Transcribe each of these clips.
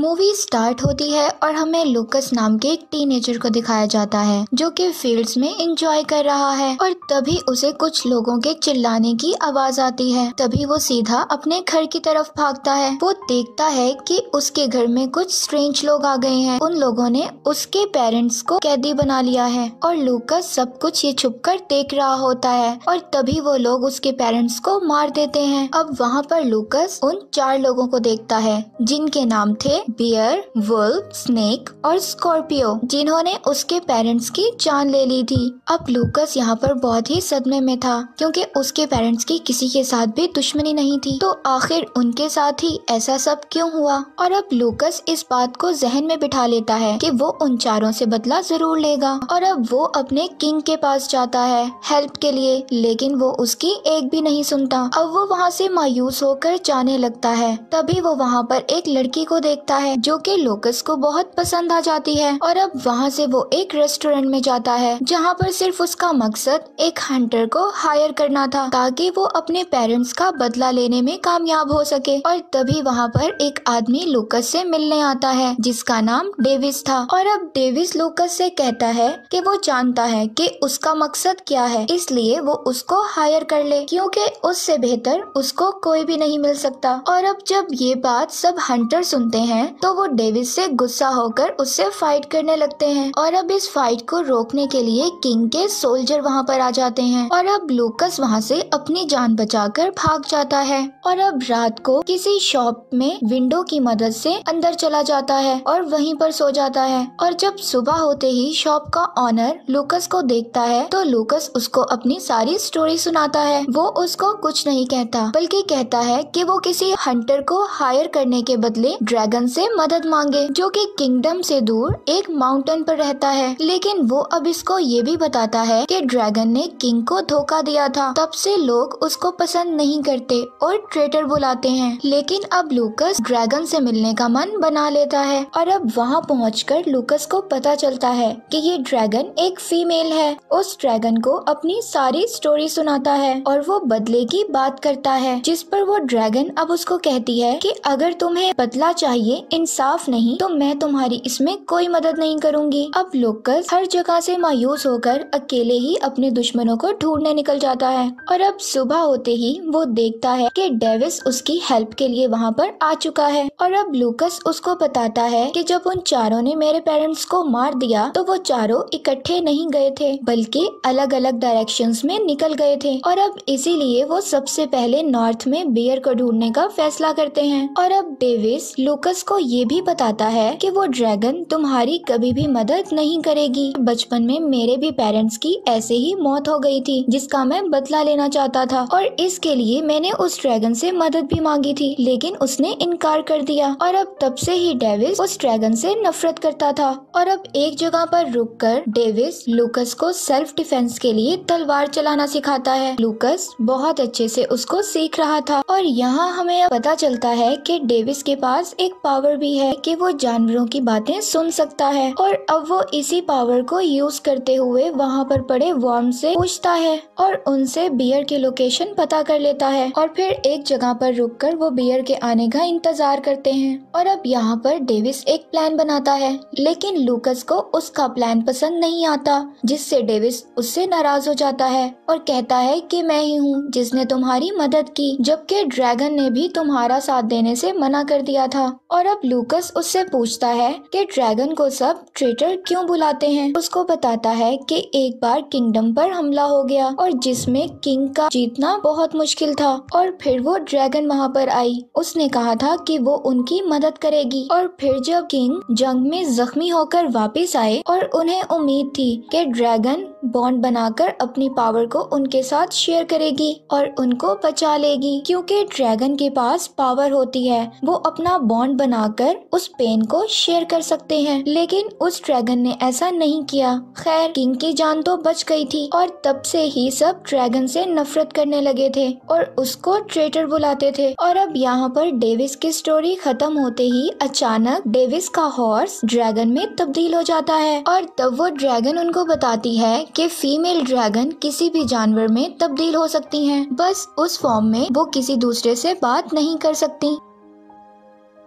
movie start होती है और हमें लुकस नाम के एक टीनेजर को दिखाया जाता है जो कि फील्ड्स में एंजॉय कर रहा है और तभी उसे कुछ लोगों के चिल्लाने की आवाज आती है तभी वो सीधा अपने घर की तरफ भागता है वो देखता है कि उसके घर में कुछ स्ट्रेंज लोग आ गए हैं उन लोगों ने उसके पेरेंट्स को कैदी बना लिया है और लुकस सब कुछ ये छुप कर देख रहा होता है और तभी वो लोग उसके पेरेंट्स को मार देते हैं अब वहाँ पर लूकस उन चार लोगों को देखता है जिनके नाम थे बियर वुल्फ स्नेक और स्कॉर्पियो जिन्होंने उसके पेरेंट्स की जान ले ली थी अब लूकस यहाँ पर बहुत ही सदमे में था क्योंकि उसके पेरेंट्स की किसी के साथ भी दुश्मनी नहीं थी तो आखिर उनके साथ ही ऐसा सब क्यों हुआ और अब लूकस इस बात को जहन में बिठा लेता है कि वो उन चारों से बदला जरूर लेगा और अब वो अपने किंग के पास जाता है हेल्प के लिए लेकिन वो उसकी एक भी नहीं सुनता अब वो वहाँ से मायूस होकर जाने लगता है तभी वो वहाँ पर एक लड़की को देखता लगता है जो कि लोकस को बहुत पसंद आ जाती है और अब वहाँ से वो एक रेस्टोरेंट में जाता है जहाँ पर सिर्फ उसका मकसद एक हंटर को हायर करना था ताकि वो अपने पेरेंट्स का बदला लेने में कामयाब हो सके और तभी वहाँ पर एक आदमी लोकस से मिलने आता है जिसका नाम डेविस था और अब डेविस लोकस से कहता है कि वो जानता है कि उसका मकसद क्या है इसलिए वो उसको हायर कर ले क्योंकि उससे बेहतर उसको कोई भी नहीं मिल सकता और अब जब ये बात सब हंटर सुनते हैं हैं तो वो डेविस से गुस्सा होकर उससे फाइट करने लगते हैं और अब इस फाइट को रोकने के लिए किंग के सोल्जर वहाँ पर आ जाते हैं और अब लूकस वहाँ से अपनी जान बचाकर भाग जाता है और अब रात को किसी शॉप में विंडो की मदद से अंदर चला जाता है और वहीं पर सो जाता है और जब सुबह होते ही शॉप का ऑनर लूकस को देखता है तो लूकस उसको अपनी सारी स्टोरी सुनाता है वो उसको कुछ नहीं कहता बल्कि कहता है कि वो किसी हंटर को हायर करने के बदले ड्रैगन से मदद मांगे जो कि किंगडम से दूर एक माउंटेन पर रहता है लेकिन वो अब इसको ये भी बताता है कि ड्रैगन ने किंग को धोखा दिया था तब से लोग उसको पसंद नहीं करते और ट्रेटर बुलाते हैं लेकिन अब लूकस ड्रैगन से मिलने का मन बना लेता है और अब वहाँ पहुँच लूकस को पता चलता है कि ये ड्रैगन एक फीमेल है उस ड्रैगन को अपनी सारी स्टोरी सुनाता है और वो बदले की बात करता है जिस पर वो ड्रैगन अब उसको कहती है कि अगर तुम्हें बदला चाहिए में इंसाफ नहीं तो मैं तुम्हारी इसमें कोई मदद नहीं करूंगी अब लोकस हर जगह से मायूस होकर अकेले ही अपने दुश्मनों को ढूंढने निकल जाता है और अब सुबह होते ही वो देखता है कि डेविस उसकी हेल्प के लिए वहाँ पर आ चुका है और अब लूकस उसको बताता है कि जब उन चारों ने मेरे पेरेंट्स को मार दिया तो वो चारों इकट्ठे नहीं गए थे बल्कि अलग अलग डायरेक्शन में निकल गए थे और अब इसीलिए वो सबसे पहले नॉर्थ में बियर को ढूंढने का फैसला करते हैं और अब डेविस लूकस को ये भी बताता है कि वो ड्रैगन तुम्हारी कभी भी मदद नहीं करेगी बचपन में मेरे भी पेरेंट्स की ऐसे ही मौत हो गई थी जिसका मैं बदला लेना चाहता था और इसके लिए मैंने उस ड्रैगन से मदद भी मांगी थी लेकिन उसने इनकार कर दिया और अब तब से ही डेविस उस ड्रैगन से नफरत करता था और अब एक जगह पर कर डेविस लूकस को सेल्फ डिफेंस के लिए तलवार चलाना सिखाता है लूकस बहुत अच्छे से उसको सीख रहा था और यहाँ हमें पता चलता है कि डेविस के पास एक पावर पावर भी है कि वो जानवरों की बातें सुन सकता है और अब वो इसी पावर को यूज करते हुए वहाँ पर पड़े वॉर्म से पूछता है और उनसे बियर के लोकेशन पता कर लेता है और फिर एक जगह पर रुककर वो बियर के आने का इंतजार करते हैं और अब यहाँ पर डेविस एक प्लान बनाता है लेकिन लूकस को उसका प्लान पसंद नहीं आता जिससे डेविस उससे नाराज हो जाता है और कहता है कि मैं ही हूँ जिसने तुम्हारी मदद की जबकि ड्रैगन ने भी तुम्हारा साथ देने से मना कर दिया था और अब लूकस उससे पूछता है कि ड्रैगन को सब ट्रेटर क्यों बुलाते हैं उसको बताता है कि एक बार किंगडम पर हमला हो गया और जिसमें किंग का जीतना बहुत मुश्किल था और फिर वो ड्रैगन वहाँ पर आई उसने कहा था कि वो उनकी मदद करेगी और फिर जब किंग जंग में जख्मी होकर वापस आए और उन्हें उम्मीद थी कि ड्रैगन बॉन्ड बनाकर अपनी पावर को उनके साथ शेयर करेगी और उनको बचा लेगी क्योंकि ड्रैगन के पास पावर होती है वो अपना बॉन्ड बनाकर उस पेन को शेयर कर सकते हैं लेकिन उस ड्रैगन ने ऐसा नहीं किया खैर किंग की जान तो बच गई थी और तब से ही सब ड्रैगन से नफरत करने लगे थे और उसको ट्रेटर बुलाते थे और अब यहाँ पर डेविस की स्टोरी खत्म होते ही अचानक डेविस का हॉर्स ड्रैगन में तब्दील हो जाता है और तब वो ड्रैगन उनको बताती है कि फीमेल ड्रैगन किसी भी जानवर में तब्दील हो सकती हैं बस उस फॉर्म में वो किसी दूसरे से बात नहीं कर सकती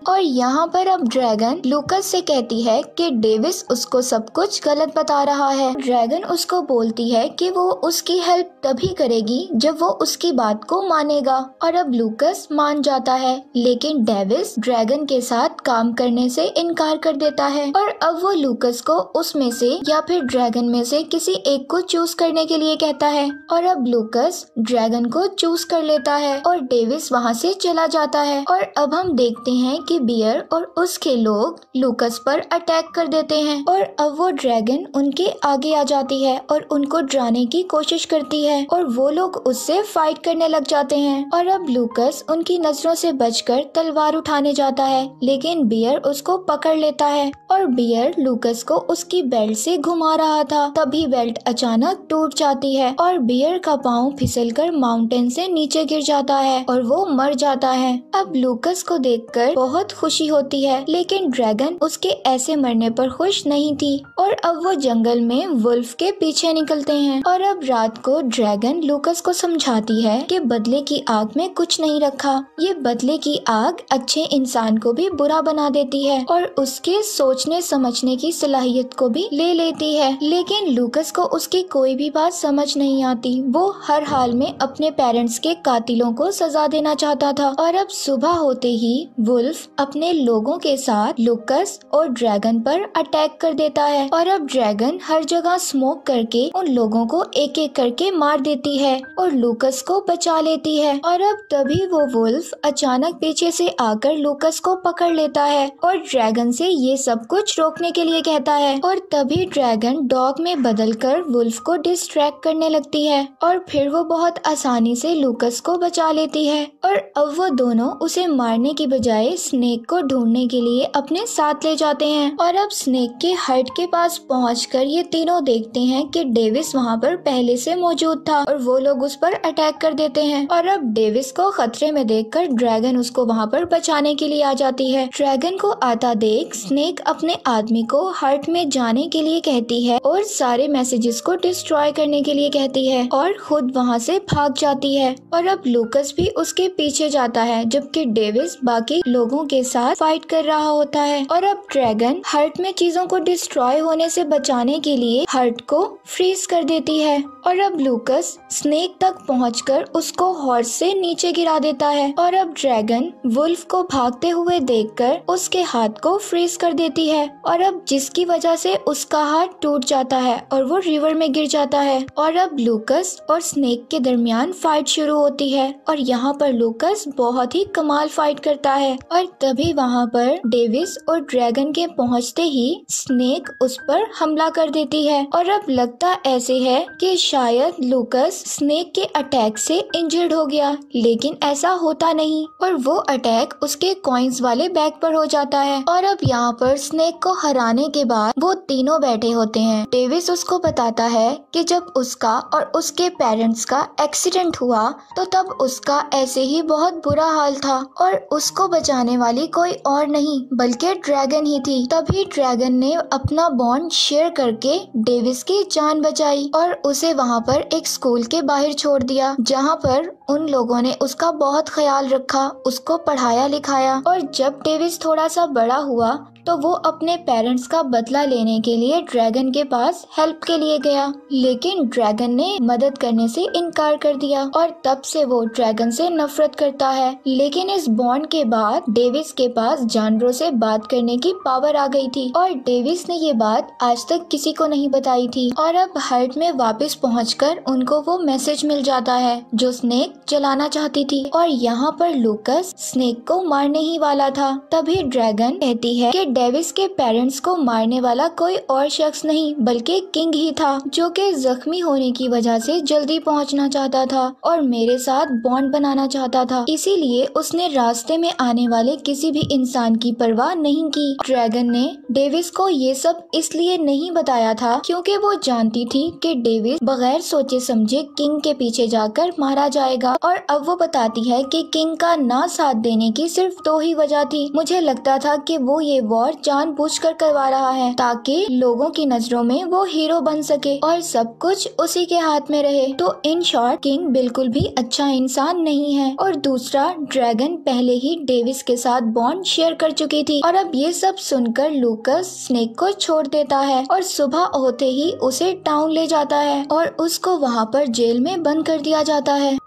और यहाँ पर अब ड्रैगन लूकस से कहती है कि डेविस उसको सब कुछ गलत बता रहा है ड्रैगन उसको बोलती है कि वो उसकी हेल्प तभी करेगी जब वो उसकी बात को मानेगा और अब लूकस मान जाता है लेकिन डेविस ड्रैगन के साथ काम करने से इनकार कर देता है और अब वो लूकस को उसमें से या फिर ड्रैगन में से किसी एक को चूज करने के लिए कहता है और अब लूकस ड्रैगन को चूज कर लेता है और डेविस वहाँ से चला जाता है और अब हम देखते हैं कि जबकि बियर और उसके लोग लूकस पर अटैक कर देते हैं और अब वो ड्रैगन उनके आगे आ जाती है और उनको डराने की कोशिश करती है और वो लोग उससे फाइट करने लग जाते हैं और अब लूकस उनकी नजरों से बचकर तलवार उठाने जाता है लेकिन बियर उसको पकड़ लेता है और बियर लूकस को उसकी बेल्ट से घुमा रहा था तभी बेल्ट अचानक टूट जाती है और बियर का पाँव कर माउंटेन से नीचे गिर जाता है और वो मर जाता है अब लूकस को कर बहुत बहुत खुशी होती है लेकिन ड्रैगन उसके ऐसे मरने पर खुश नहीं थी और अब वो जंगल में वुल्फ के पीछे निकलते हैं और अब रात को ड्रैगन लूकस को समझाती है कि बदले की आग में कुछ नहीं रखा ये बदले की आग अच्छे इंसान को भी बुरा बना देती है और उसके सोचने समझने की सलाहियत को भी ले लेती है लेकिन लूकस को उसकी कोई भी बात समझ नहीं आती वो हर हाल में अपने पेरेंट्स के कातिलों को सजा देना चाहता था और अब सुबह होते ही वुल्फ अपने लोगों के साथ लुकस और ड्रैगन पर अटैक कर देता है और अब ड्रैगन हर जगह स्मोक करके उन लोगों को एक एक करके मार देती है और लुकस को बचा लेती है और अब तभी वो वुल्फ अचानक पीछे से आकर लुकस को पकड़ लेता है और ड्रैगन से ये सब कुछ रोकने के लिए कहता है और तभी ड्रैगन डॉग में बदल कर वुल्फ को डिस्ट्रैक्ट करने लगती है और फिर वो बहुत आसानी से लुकस को बचा लेती है और अब वो दोनों उसे मारने की बजाय स्नेक को ढूंढने के लिए अपने साथ ले जाते हैं और अब स्नेक के हट के पास पहुँच ये तीनों देखते हैं की डेविस वहाँ पर पहले से मौजूद था और वो लोग उस पर अटैक कर देते हैं और अब डेविस को खतरे में देख ड्रैगन उसको वहाँ पर बचाने के लिए आ जाती है ड्रैगन को आता देख स्नेक अपने आदमी को हर्ट में जाने के लिए कहती है और सारे मैसेजेस को डिस्ट्रॉय करने के लिए कहती है और खुद वहाँ से भाग जाती है और अब लूकस भी उसके पीछे जाता है जबकि डेविस बाकी लोगों के साथ फाइट कर रहा होता है और अब ड्रैगन हर्ट में चीजों को डिस्ट्रॉय होने से बचाने के लिए हर्ट को फ्रीज कर देती है और अब लूकस स्नेक तक पहुँच उसको हॉर्स से नीचे गिरा देता है और अब ड्रैगन वुल्फ को भागते हुए देख उसके हाथ को फ्रीज कर देती है और अब जिसकी वजह से उसका हाथ टूट जाता है और वो रिवर में गिर जाता है और अब लूकस और स्नेक के दरमियान फाइट शुरू होती है और यहाँ पर लूकस बहुत ही कमाल फाइट करता है और तभी वहाँ पर डेविस और ड्रैगन के पहुँचते ही स्नेक उस पर हमला कर देती है और अब लगता ऐसे है कि शायद लूकस स्नेक के अटैक से इंजर्ड हो गया लेकिन ऐसा होता नहीं और वो अटैक उसके कॉइन्स वाले बैग पर हो जाता है और अब यहाँ पर स्नेक को हराने के बाद वो तीनों बैठे होते हैं डेविस उसको बताता है कि जब उसका और उसके पेरेंट्स का एक्सीडेंट हुआ तो तब उसका ऐसे ही बहुत बुरा हाल था और उसको बचाने वाले वाली कोई और नहीं बल्कि ड्रैगन ही थी तभी ड्रैगन ने अपना बॉन्ड शेयर करके डेविस की जान बचाई और उसे वहाँ पर एक स्कूल के बाहर छोड़ दिया जहाँ पर उन लोगों ने उसका बहुत ख्याल रखा उसको पढ़ाया लिखाया और जब डेविस थोड़ा सा बड़ा हुआ तो वो अपने पेरेंट्स का बदला लेने के लिए ड्रैगन के पास हेल्प के लिए गया लेकिन ड्रैगन ने मदद करने से इनकार कर दिया और तब से वो ड्रैगन से नफरत करता है लेकिन इस बॉन्ड के बाद डेविस के पास जानवरों से बात करने की पावर आ गई थी और डेविस ने ये बात आज तक किसी को नहीं बताई थी और अब हर्ट में वापस पहुँच उनको वो मैसेज मिल जाता है जो स्नेक चलाना चाहती थी और यहाँ पर लूकस स्नेक को मारने ही वाला था तभी ड्रैगन कहती है कि डेविस के पेरेंट्स को मारने वाला कोई और शख्स नहीं बल्कि किंग ही था जो कि जख्मी होने की वजह से जल्दी पहुंचना चाहता था और मेरे साथ बॉन्ड बनाना चाहता था इसीलिए उसने रास्ते में आने वाले किसी भी इंसान की परवाह नहीं की ड्रैगन ने डेविस को ये सब इसलिए नहीं बताया था क्योंकि वो जानती थी कि डेविस बगैर सोचे समझे किंग के पीछे जाकर मारा जाएगा और अब वो बताती है कि किंग का ना साथ देने की सिर्फ दो ही वजह थी मुझे लगता था कि वो ये वॉर और जानबूझकर करवा रहा है ताकि लोगों की नजरों में वो हीरो बन सके और सब कुछ उसी के हाथ में रहे तो इन शॉर्ट किंग बिल्कुल भी अच्छा इंसान नहीं है और दूसरा ड्रैगन पहले ही डेविस के साथ बॉन्ड शेयर कर चुकी थी और अब ये सब सुनकर लूकस स्नेक को छोड़ देता है और सुबह होते ही उसे टाउन ले जाता है और उसको वहाँ पर जेल में बंद कर दिया जाता है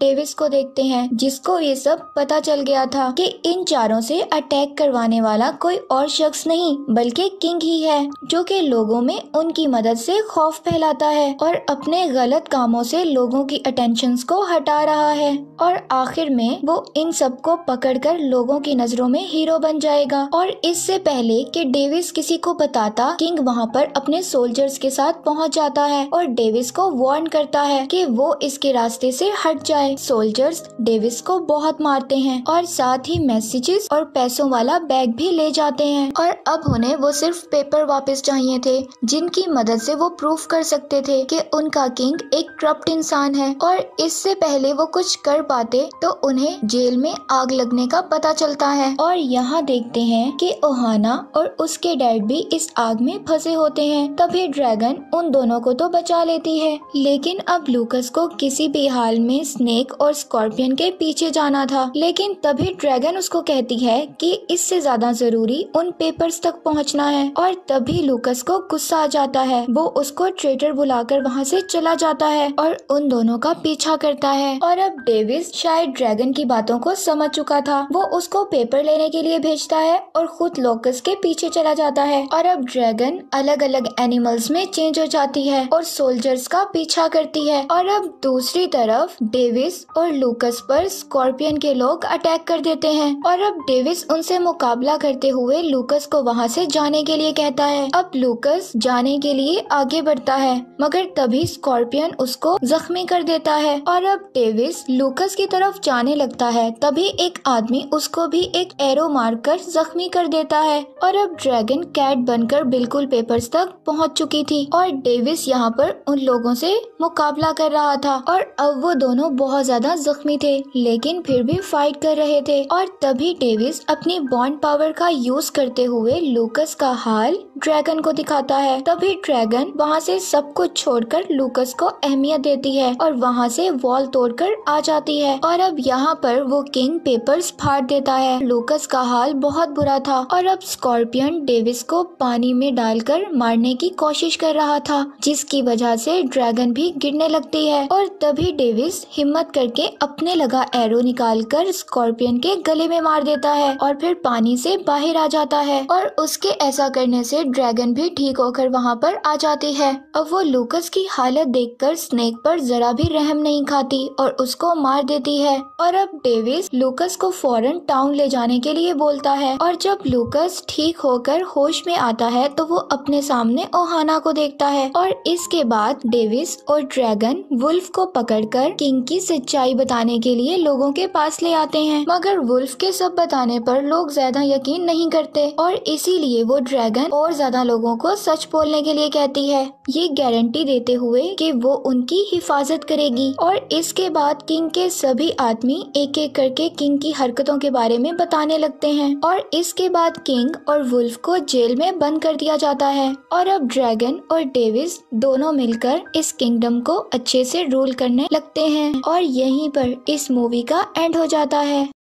डेविस को देखते हैं जिसको ये सब पता चल गया था कि इन चारों से अटैक करवाने वाला कोई और शख्स नहीं बल्कि किंग ही है जो कि लोगों में उनकी मदद से खौफ फैलाता है और अपने गलत कामों से लोगों की अटेंशन को हटा रहा है और आखिर में वो इन सब को पकड़ कर लोगों की नजरों में हीरो बन जाएगा और इससे पहले कि डेविस किसी को बताता किंग वहाँ पर अपने सोल्जर्स के साथ पहुँच जाता है और डेविस को वार्न करता है कि वो इसके रास्ते से हट जाए है सोल्जर्स डेविस को बहुत मारते हैं और साथ ही मैसेजेस और पैसों वाला बैग भी ले जाते हैं और अब उन्हें वो सिर्फ पेपर वापस चाहिए थे जिनकी मदद से वो प्रूफ कर सकते थे कि उनका किंग एक करप्ट इंसान है और इससे पहले वो कुछ कर पाते तो उन्हें जेल में आग लगने का पता चलता है और यहाँ देखते हैं कि ओहाना और उसके डैड भी इस आग में फंसे होते हैं तभी ड्रैगन उन दोनों को तो बचा लेती है लेकिन अब लूकस को किसी भी हाल में स्नेक और स्कॉर्पियन के पीछे जाना था लेकिन तभी ड्रैगन उसको कहती है कि इससे ज्यादा जरूरी उन पेपर्स तक पहुंचना है और तभी लूकस को गुस्सा आ जाता है वो उसको ट्रेटर बुलाकर वहाँ से चला जाता है और उन दोनों का पीछा करता है और अब डेविस शायद ड्रैगन की बातों को समझ चुका था वो उसको पेपर लेने के लिए भेजता है और खुद लोकस के पीछे चला जाता है और अब ड्रैगन अलग अलग एनिमल्स में चेंज हो जाती है और सोल्जर्स का पीछा करती है और अब दूसरी तरफ डेविस डेविस और लूकस पर स्कॉर्पियन के लोग अटैक कर देते हैं और अब डेविस उनसे मुकाबला करते हुए लूकस को वहाँ से जाने के लिए कहता है अब लूकस जाने के लिए आगे बढ़ता है मगर तभी स्कॉर्पियन उसको जख्मी कर देता है और अब डेविस लूकस की तरफ जाने लगता है तभी एक आदमी उसको भी एक एरो मारकर जख्मी कर देता है और अब ड्रैगन कैट बनकर बिल्कुल पेपर्स तक पहुंच चुकी थी और डेविस यहाँ पर उन लोगों से मुकाबला कर रहा था और अब वो दोनों बहुत बहुत ज्यादा जख्मी थे लेकिन फिर भी फाइट कर रहे थे और तभी डेविस अपनी बॉन्ड पावर का यूज करते हुए लूकस का हाल ड्रैगन को दिखाता है तभी ड्रैगन वहाँ से सब कुछ छोड़कर लूकस को अहमियत देती है और वहाँ से वॉल तोड़कर आ जाती है और अब यहाँ पर वो किंग पेपर्स फाड़ देता है लूकस का हाल बहुत बुरा था और अब स्कॉर्पियन डेविस को पानी में डालकर मारने की कोशिश कर रहा था जिसकी वजह से ड्रैगन भी गिरने लगती है और तभी डेविस हिम्मत बात करके अपने लगा एरो निकालकर स्कॉर्पियन के गले में मार देता है और फिर पानी से बाहर आ जाता है और उसके ऐसा करने से ड्रैगन भी ठीक होकर वहाँ पर आ जाती है अब वो लूकस की हालत देखकर स्नेक पर जरा भी रहम नहीं खाती और उसको मार देती है और अब डेविस लूकस को फौरन टाउन ले जाने के लिए बोलता है और जब लूकस ठीक होकर होश में आता है तो वो अपने सामने ओहाना को देखता है और इसके बाद डेविस और ड्रैगन वुल्फ को पकड़कर किंग की सच्चाई बताने के लिए लोगों के पास ले आते हैं मगर वुल्फ के सब बताने पर लोग ज्यादा यकीन नहीं करते और इसीलिए वो ड्रैगन और ज्यादा लोगों को सच बोलने के लिए कहती है ये गारंटी देते हुए कि वो उनकी हिफाजत करेगी और इसके बाद किंग के सभी आदमी एक एक करके किंग की हरकतों के बारे में बताने लगते है और इसके बाद किंग और वुल्फ को जेल में बंद कर दिया जाता है और अब ड्रैगन और डेविस दोनों मिलकर इस किंगडम को अच्छे से रूल करने लगते हैं और और यहीं पर इस मूवी का एंड हो जाता है